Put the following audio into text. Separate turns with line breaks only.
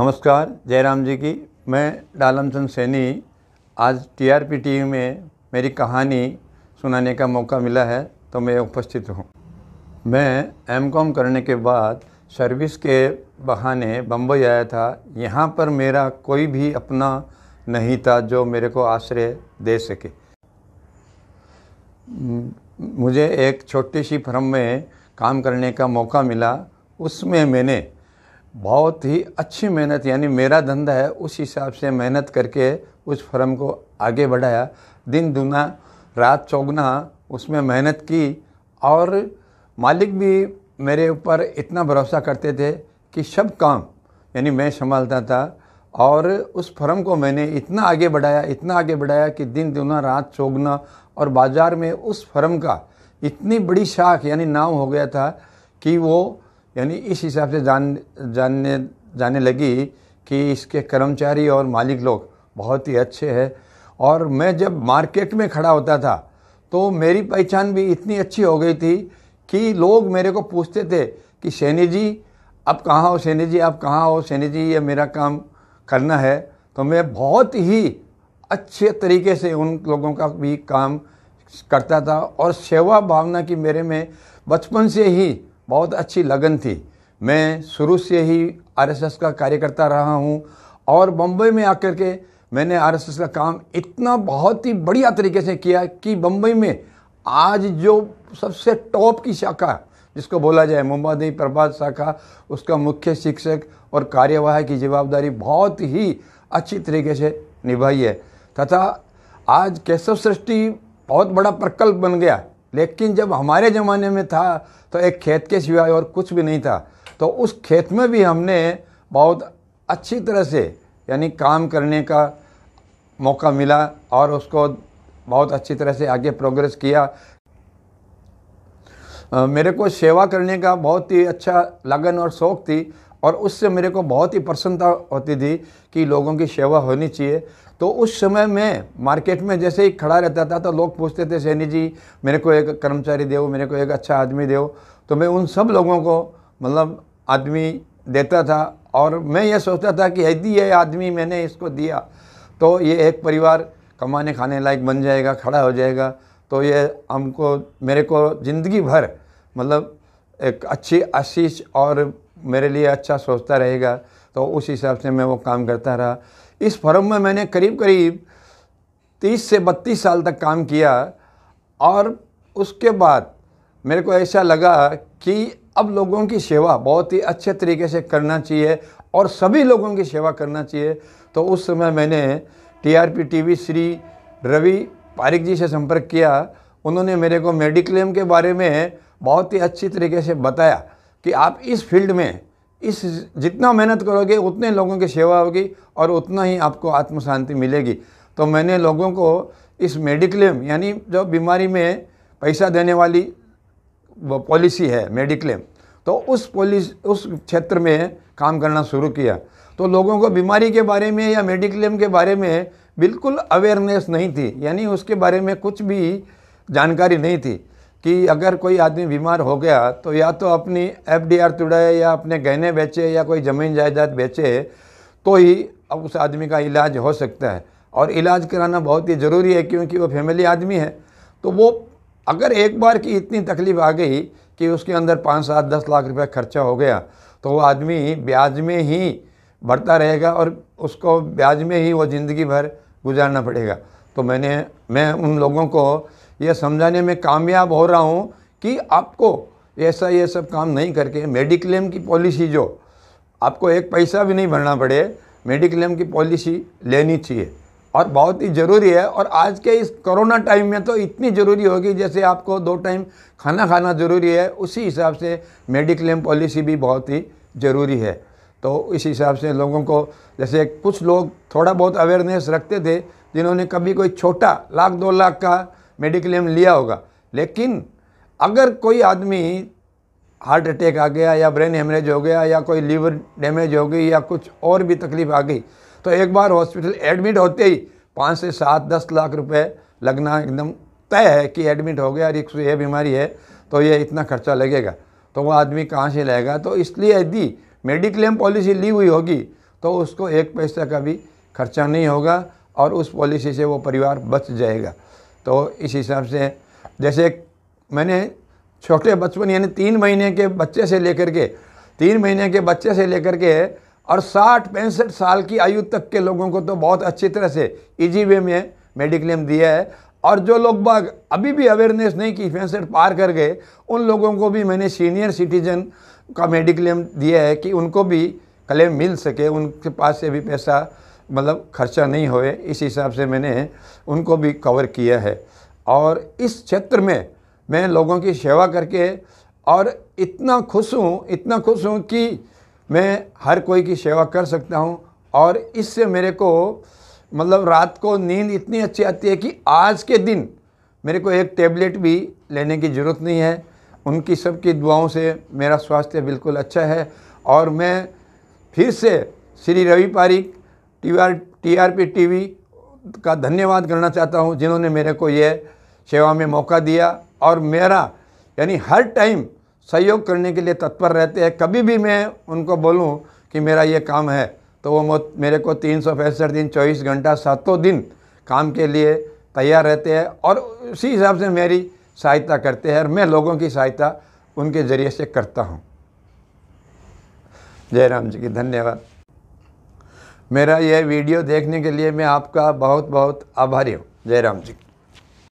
नमस्कार जयराम जी की मैं डालम चंद सैनी आज टीआरपी टीवी में मेरी कहानी सुनाने का मौका मिला है तो मैं उपस्थित हूँ मैं एमकॉम करने के बाद सर्विस के बहाने बम्बई आया था यहाँ पर मेरा कोई भी अपना नहीं था जो मेरे को आश्रय दे सके मुझे एक छोटी सी फर्म में काम करने का मौका मिला उसमें मैंने बहुत ही अच्छी मेहनत यानी मेरा धंधा है उस हिसाब से मेहनत करके उस फर्म को आगे बढ़ाया दिन दुना रात चौगना उसमें मेहनत की और मालिक भी मेरे ऊपर इतना भरोसा करते थे कि सब काम यानी मैं संभालता था और उस फर्म को मैंने इतना आगे बढ़ाया इतना आगे बढ़ाया कि दिन दुना रात चौगना और बाज़ार में उस फर्म का इतनी बड़ी शाख यानी नाम हो गया था कि वो यानी इस हिसाब से जान जानने जाने लगी कि इसके कर्मचारी और मालिक लोग बहुत ही अच्छे हैं और मैं जब मार्केट में खड़ा होता था तो मेरी पहचान भी इतनी अच्छी हो गई थी कि लोग मेरे को पूछते थे कि सैनी जी आप कहाँ हो सैनी जी आप कहाँ हो सैनी जी ये मेरा काम करना है तो मैं बहुत ही अच्छे तरीके से उन लोगों का भी काम करता था और सेवा भावना की मेरे में बचपन से ही बहुत अच्छी लगन थी मैं शुरू से ही आरएसएस का कार्यकर्ता रहा हूँ और बम्बई में आकर के मैंने आरएसएस का काम इतना बहुत ही बढ़िया तरीके से किया कि बम्बई में आज जो सबसे टॉप की शाखा जिसको बोला जाए मुंबई प्रभात शाखा उसका मुख्य शिक्षक और कार्यवाह की जिम्मेदारी बहुत ही अच्छी तरीके से निभाई है तथा आज केशव सृष्टि बहुत बड़ा प्रकल्प बन गया लेकिन जब हमारे ज़माने में था तो एक खेत के सिवाय और कुछ भी नहीं था तो उस खेत में भी हमने बहुत अच्छी तरह से यानी काम करने का मौका मिला और उसको बहुत अच्छी तरह से आगे प्रोग्रेस किया मेरे को सेवा करने का बहुत ही अच्छा लगन और शौक़ थी और उससे मेरे को बहुत ही प्रसन्नता होती थी कि लोगों की सेवा होनी चाहिए तो उस समय में मार्केट में जैसे ही खड़ा रहता था तो लोग पूछते थे सैनी जी मेरे को एक कर्मचारी दो मेरे को एक अच्छा आदमी दो तो मैं उन सब लोगों को मतलब आदमी देता था और मैं ये सोचता था कि यदि ये आदमी मैंने इसको दिया तो ये एक परिवार कमाने खाने लायक बन जाएगा खड़ा हो जाएगा तो ये हमको मेरे को ज़िंदगी भर मतलब एक अच्छी आशीष और मेरे लिए अच्छा सोचता रहेगा तो उस हिसाब से मैं वो काम करता रहा इस फर्म में मैंने करीब करीब तीस से बत्तीस साल तक काम किया और उसके बाद मेरे को ऐसा लगा कि अब लोगों की सेवा बहुत ही अच्छे तरीके से करना चाहिए और सभी लोगों की सेवा करना चाहिए तो उस समय मैंने टीआरपी टीवी श्री रवि पारिक जी से संपर्क किया उन्होंने मेरे को मेडिक्लेम के बारे में बहुत ही अच्छी तरीके से बताया कि आप इस फील्ड में इस जितना मेहनत करोगे उतने लोगों की सेवा होगी और उतना ही आपको आत्म शांति मिलेगी तो मैंने लोगों को इस मेडिक्लेम यानी जो बीमारी में पैसा देने वाली पॉलिसी है मेडिक्लेम तो उस पॉलिस उस क्षेत्र में काम करना शुरू किया तो लोगों को बीमारी के बारे में या मेडिक्लेम के बारे में बिल्कुल अवेयरनेस नहीं थी यानी उसके बारे में कुछ भी जानकारी नहीं थी कि अगर कोई आदमी बीमार हो गया तो या तो अपनी एफ डी आर तोड़े या अपने गहने बेचे या कोई ज़मीन जायदाद बेचे तो ही अब उस आदमी का इलाज हो सकता है और इलाज कराना बहुत ही ज़रूरी है क्योंकि वो फैमिली आदमी है तो वो अगर एक बार की इतनी तकलीफ़ आ गई कि उसके अंदर पाँच सात दस लाख रुपया खर्चा हो गया तो वो आदमी ब्याज में ही बढ़ता रहेगा और उसको ब्याज में ही वो ज़िंदगी भर गुजारना पड़ेगा तो मैंने मैं उन लोगों को यह समझाने में कामयाब हो रहा हूँ कि आपको ऐसा ये सब काम नहीं करके मेडिक्लेम की पॉलिसी जो आपको एक पैसा भी नहीं भरना पड़े मेडिक्लेम की पॉलिसी लेनी चाहिए और बहुत ही ज़रूरी है और आज के इस कोरोना टाइम में तो इतनी ज़रूरी होगी जैसे आपको दो टाइम खाना खाना ज़रूरी है उसी हिसाब से मेडिक्लेम पॉलिसी भी बहुत ही ज़रूरी है तो इस हिसाब से लोगों को जैसे कुछ लोग थोड़ा बहुत अवेयरनेस रखते थे जिन्होंने कभी कोई छोटा लाख दो लाख का मेडिक्लेम लिया होगा लेकिन अगर कोई आदमी हार्ट अटैक आ गया या ब्रेन हेमरेज हो गया या कोई लीवर डैमेज हो गई या कुछ और भी तकलीफ आ गई तो एक बार हॉस्पिटल एडमिट होते ही पाँच से सात दस लाख रुपए लगना एकदम तय है कि एडमिट हो गया और सौ ये बीमारी है तो ये इतना खर्चा लगेगा तो वह आदमी कहाँ से लाएगा तो इसलिए यदि मेडिक्लेम पॉलिसी ली हुई होगी तो उसको एक पैसा का भी खर्चा नहीं होगा और उस पॉलिसी से वो परिवार बच जाएगा तो इस हिसाब से जैसे मैंने छोटे बचपन यानी तीन महीने के बच्चे से लेकर के तीन महीने के बच्चे से लेकर के और साठ पैंसठ साल की आयु तक के लोगों को तो बहुत अच्छी तरह से इजी वे में मेडिक्लेम दिया है और जो लोग बाग अभी भी अवेयरनेस नहीं की पैंसठ पार कर गए उन लोगों को भी मैंने सीनियर सिटीजन का मेडिक्लेम दिया है कि उनको भी क्लेम मिल सके उनके पास से भी पैसा मतलब खर्चा नहीं होए इस हिसाब से मैंने उनको भी कवर किया है और इस क्षेत्र में मैं लोगों की सेवा करके और इतना खुश हूँ इतना खुश हूँ कि मैं हर कोई की सेवा कर सकता हूँ और इससे मेरे को मतलब रात को नींद इतनी अच्छी आती है कि आज के दिन मेरे को एक टेबलेट भी लेने की ज़रूरत नहीं है उनकी सबकी दुआओं से मेरा स्वास्थ्य बिल्कुल अच्छा है और मैं फिर से Shri Ravi Parikh T R T R P T V का धन्यवाद करना चाहता हूँ जिन्होंने मेरे को यह सेवा में मौका दिया और मेरा यानी हर टाइम सहयोग करने के लिए तत्पर रहते हैं कभी भी मैं उनको बोलूँ कि मेरा ये काम है तो वो मेरे को तीन सौ पैंसठ दिन चौबीस घंटा सातों दिन काम के लिए तैयार रहते हैं और उसी हिसाब से मेरी सहायता करते हैं और मैं लोगों की सहायता उनके ज़रिए से करता हूँ जयराम जी की धन्यवाद मेरा यह वीडियो देखने के लिए मैं आपका बहुत बहुत आभारी हूँ जयराम जी